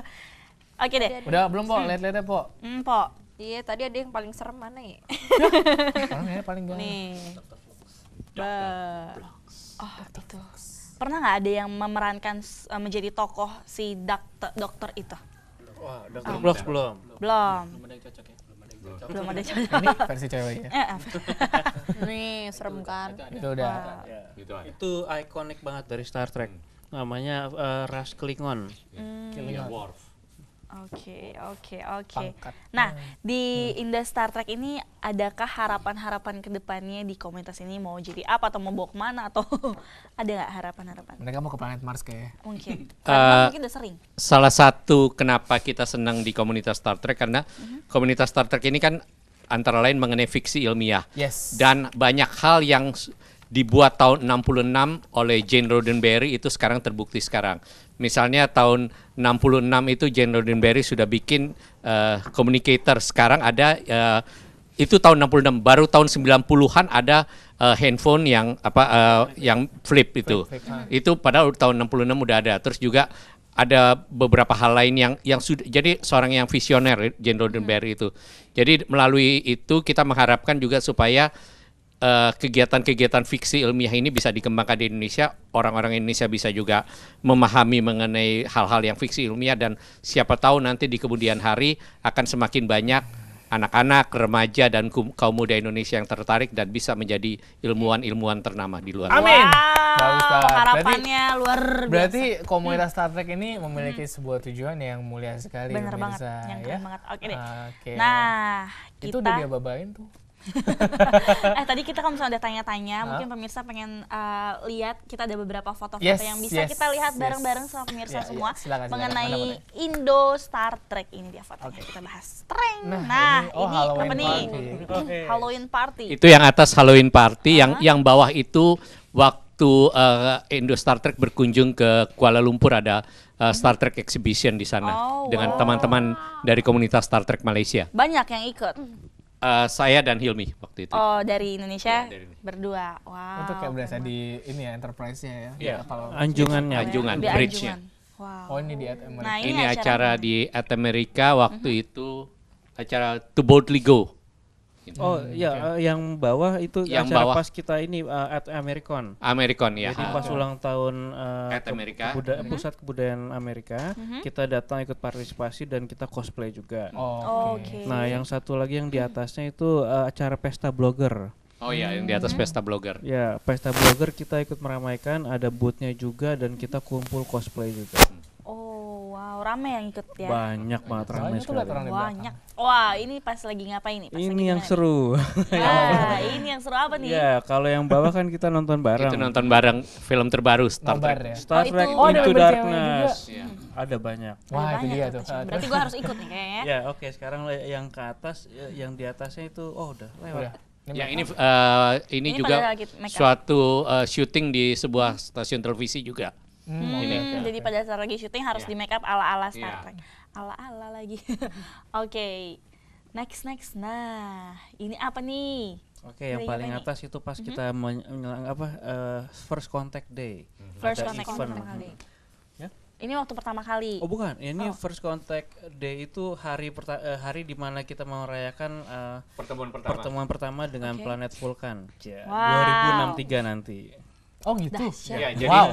Oke deh. Udah belum po? Lihat-lihatnya po. Hmm, ya, po. Hmm, Iya, tadi ada yang paling serem mana ya? mana ya paling gak? Nih. Ba oh, itu. Pernah nggak ada yang memerankan uh, menjadi tokoh si dokter, dokter itu? Wah, dokter oh. belum. Belum. Belum ada yang cocok ya? Belum ada cowok. Ini versi ceweknya. Eh, eh, Nih, serem kan? Itu, udah. Itu, itu ikonik banget dari Star Trek. Hmm. Namanya uh, Ras Klingon. Yeah. Mm. Klingon. Iya, Worf Oke, okay, oke, okay, oke. Okay. Nah, hmm. di hmm. Indah Star Trek ini adakah harapan-harapan kedepannya di komunitas ini mau jadi apa atau mau bawa kemana atau ada nggak harapan-harapan? Mereka mau ke planet Mars kayaknya. Mungkin. uh, mungkin udah sering. Salah satu kenapa kita senang di komunitas Star Trek karena uh-huh. komunitas Star Trek ini kan antara lain mengenai fiksi ilmiah. Yes. Dan banyak hal yang dibuat tahun 66 oleh Jane Roddenberry itu sekarang terbukti sekarang. Misalnya tahun 66 itu Jane Roddenberry sudah bikin uh, communicator. Sekarang ada uh, itu tahun 66 baru tahun 90-an ada uh, handphone yang apa uh, yang flip itu. Ah. Itu padahal tahun 66 udah ada. Terus juga ada beberapa hal lain yang yang sudah jadi seorang yang visioner Jane Roddenberry itu. Jadi melalui itu kita mengharapkan juga supaya Eh, kegiatan-kegiatan uh, fiksi ilmiah ini bisa dikembangkan di Indonesia, orang-orang Indonesia bisa juga memahami mengenai hal-hal yang fiksi ilmiah dan siapa tahu nanti di kemudian hari akan semakin banyak anak-anak, remaja dan kaum muda Indonesia yang tertarik dan bisa menjadi ilmuwan-ilmuwan ternama di luar. Amin. Wow, harapannya berarti, luar biasa. Berarti komunitas hmm. Star Trek ini memiliki hmm. sebuah tujuan yang mulia sekali. Benar banget, yang ya? banget. Oke deh. Okay. Nah, kita... Itu udah dia babain tuh. eh tadi kita kalau misalnya ada tanya-tanya, huh? mungkin pemirsa pengen uh, lihat kita ada beberapa foto-foto yes, yang bisa yes, kita lihat bareng-bareng yes. sama pemirsa yeah, ya, semua yeah. Silakan, mengenai silakan. Mana -mana. Indo Star Trek ini dia fotonya okay. kita bahas. Streng. Nah, nah ini, oh, ini Halloween apa nih? Okay. Halloween party. Itu yang atas Halloween party, uh -huh. yang yang bawah itu waktu uh, Indo Star Trek berkunjung ke Kuala Lumpur ada eh, Star Trek Exhibition di sana oh, dengan wow. Teman -teman dari komunitas Star Trek Malaysia. Banyak yang ikut uh, saya dan Hilmi waktu itu. Oh, dari Indonesia ya, dari ini. berdua. Wow. Itu kayak berasa di ini ya enterprise-nya ya. Iya. Yeah. Anjungannya, anjungan bridge-nya. Wow. Oh, ini di At America. Nah, ini, ini acara, acara di At America waktu uh mhm. -huh. itu acara To Boldly Go. Gitu. Oh iya hmm, okay. Eh, yang bawah itu yang acara bawah. pas kita ini uh, at American. American ya. Jadi ah, pas ulang tahun uh, at Amerika. Kebuda -hmm. pusat kebudayaan Amerika, -hmm. kita datang ikut partisipasi dan kita cosplay juga. Oh, Oke. Okay. Okay. Nah, yang satu lagi yang di hmm. atasnya itu uh, acara pesta blogger. Oh iya, yang di atas hmm. pesta blogger. Ya, pesta blogger kita ikut meramaikan, ada boothnya juga dan kita kumpul cosplay juga. Hmm. Oh wow, rame yang ikut ya? Banyak banget rame Banyak sekali. Banyak. Wah ini pas lagi ngapain nih? Pas ini yang seru. Ah, ini yang seru apa nih? Ya kalau yang bawah kan kita nonton bareng. Itu nonton bareng film terbaru Star Trek. Ya? Star Trek oh, Into oh, Darkness. Iya. Hmm. Ada banyak. Wah ada itu dia tuh. Berarti gua harus ikut nih kayaknya. ya iya, oke okay, sekarang yang ke atas, ya, yang di atasnya itu oh udah lewat. Udah. Ya ini uh, ini, ini juga suatu uh, syuting di sebuah stasiun televisi juga. Hmm, hmm Jadi, okay, jadi pada saat lagi syuting harus yeah. di make up ala-ala iya. Star Trek. Ala-ala lagi. Oke. okay. Next next. Nah, ini apa nih? Oke, okay, yang paling atas itu pas mm -hmm. kita mm-hmm. menyelang apa uh, first contact day. Mm -hmm. First Ada contact event. pertama kali. Ya? Ini waktu pertama kali. Oh, bukan. Ini oh. first contact day itu hari eh, hari di mana kita merayakan uh, pertemuan pertama. Pertemuan pertama dengan okay. planet Vulkan. Yeah. Wow. 2063 nanti. Oh gitu. Ya, jadi wow.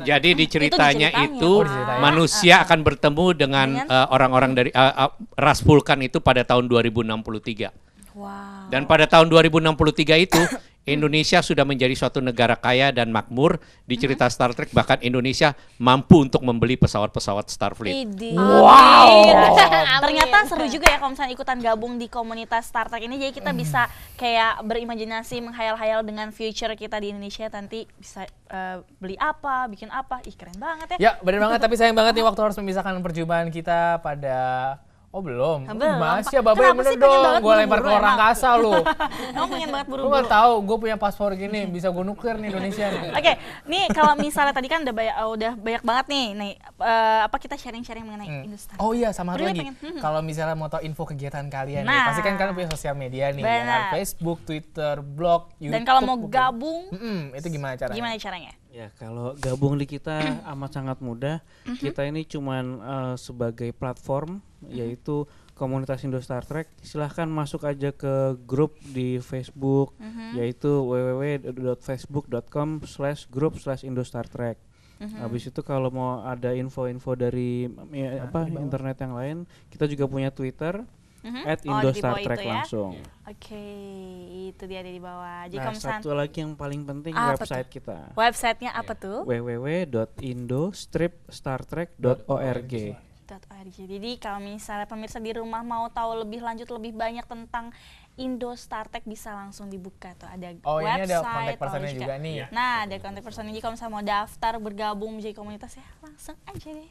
jadi di ceritanya itu, ya? oh, itu ah. manusia akan bertemu dengan eh, orang-orang uh, dari uh, uh, ras Vulkan itu pada tahun 2063. Wow. Dan pada tahun 2063 itu Indonesia sudah menjadi suatu negara kaya dan makmur. Di cerita mm-hmm. Star Trek bahkan Indonesia mampu untuk membeli pesawat-pesawat Starfleet. Idi. Wow. Ternyata seru juga ya kalau misalnya ikutan gabung di komunitas Star Trek ini jadi kita mm-hmm. bisa kayak berimajinasi menghayal-hayal dengan future kita di Indonesia nanti bisa uh, beli apa, bikin apa. Ih keren banget ya. Ya, benar gitu. banget tapi sayang banget nih waktu harus memisahkan perjumpaan kita pada Oh belum. Nah, belum. Masih ya bapak yang bener dong. Gue lempar ke orang kasa lu. Kamu pengen banget buru-buru. Lu gak tau, gue punya paspor gini, bisa gue nuklir nih Indonesia. Oke, okay. nih kalau misalnya tadi kan udah banyak, udah banyak banget nih, nih uh, apa kita sharing-sharing mengenai hmm. Industri. Oh iya, sama satu lagi. Hmm. Kalau misalnya mau tau info kegiatan kalian, nah. nih, pasti kan kalian punya sosial media nih, Ya, kan? Facebook, Twitter, blog, YouTube. Dan kalau mau gabung, mm -mm, itu gimana caranya? Gimana caranya? Ya, kalau gabung di kita amat sangat mudah. Mm -hmm. Kita ini cuma uh, eh, sebagai platform mm -hmm. yaitu komunitas Indo Star Trek. Silahkan masuk aja ke grup di Facebook mm -hmm. yaitu www.facebook.com/group/indostartrek. Mm -hmm. Habis itu kalau mau ada info-info dari ya, nah, apa internet yang lain, kita juga punya Twitter mm-hmm. at Indo oh, Star Trek ya? langsung. Oke, okay, itu dia ada di bawah. Jadi nah, satu lagi yang paling penting ah, website tuh? kita. Websitenya apa yeah. tuh? www.indostripstartrek.org. Jadi kalau misalnya pemirsa di rumah mau tahu lebih lanjut lebih banyak tentang Indo Startek bisa langsung dibuka tuh ada oh, website. Oh ini ada kontak oh, personnya juga. juga nih. Nah ada kontak personnya juga kalau misalnya mau daftar bergabung menjadi komunitas ya langsung aja deh.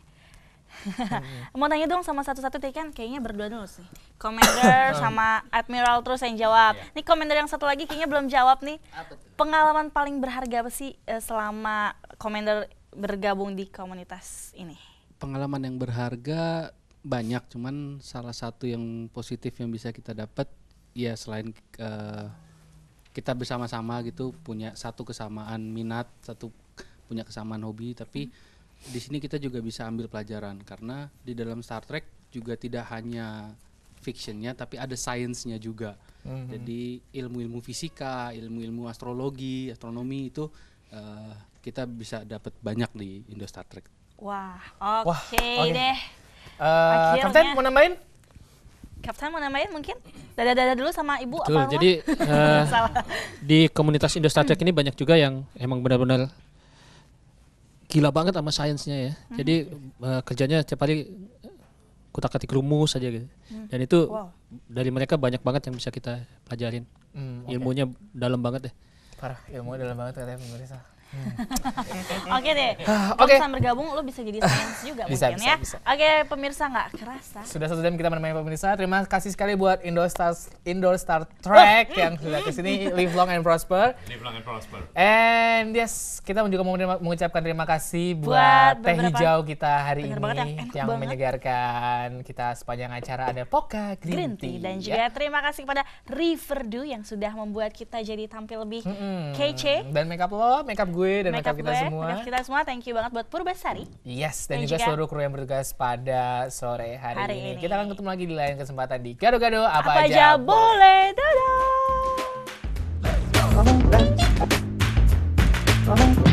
Mm-hmm. Mau tanya dong sama satu-satu tadi kan kayaknya berdua dulu sih. Commander sama Admiral terus yang jawab. Ini iya. Nih Commander yang satu lagi kayaknya belum jawab nih. Pengalaman paling berharga apa sih uh, selama Commander bergabung di komunitas ini? Pengalaman yang berharga banyak, cuman salah satu yang positif yang bisa kita dapat ya selain uh, kita bersama-sama gitu punya satu kesamaan minat, satu punya kesamaan hobi, tapi hmm di sini kita juga bisa ambil pelajaran karena di dalam Star Trek juga tidak hanya fictionnya tapi ada sainsnya juga mm-hmm. jadi ilmu-ilmu fisika ilmu-ilmu astrologi astronomi itu uh, kita bisa dapat banyak di Indo Star Trek wah oke okay okay. deh uh, kapten mau nambahin Kapten mau nambahin mungkin? Dada-dada dulu sama ibu Betul, apa jadi uh, di komunitas Indo Star Trek ini banyak juga yang emang benar-benar gila banget sama sainsnya ya. Hmm. Jadi uh, kerjanya setiap hari kutak-katik rumus saja gitu. Hmm. Dan itu wow. dari mereka banyak banget yang bisa kita pelajarin. Hmm, ilmunya dalam banget deh. Ya. Parah, ilmunya dalam banget katanya pemirsa. Oke deh. Ah, oke. Okay. bergabung, lo bisa jadi science juga bisa, mungkin bisa, ya. Bisa. Oke, okay, pemirsa nggak kerasa. Sudah satu jam kita menemani pemirsa. Terima kasih sekali buat Indo Star Indo Star Trek yang sudah kesini. Live long and prosper. Live long and prosper. And yes, kita juga mau mengucapkan terima kasih buat, buat teh hijau kita hari ini ya, yang, banget. menyegarkan kita sepanjang acara ada Poka Green, Green Tea. Dan juga ya. terima kasih kepada Riverdu yang sudah membuat kita jadi tampil lebih mm -hmm. kece. Dan makeup lo, makeup gue gue dan makeup, makeup kita gue, semua. Makeup kita semua, thank you banget buat Purbasari. Yes, dan, dan juga, juga seluruh kru yang bertugas pada sore hari, hari ini. ini. Kita akan ketemu lagi di lain kesempatan di Gado-Gado Apa, Apa Aja Boleh. boleh. Dadah! Let's go.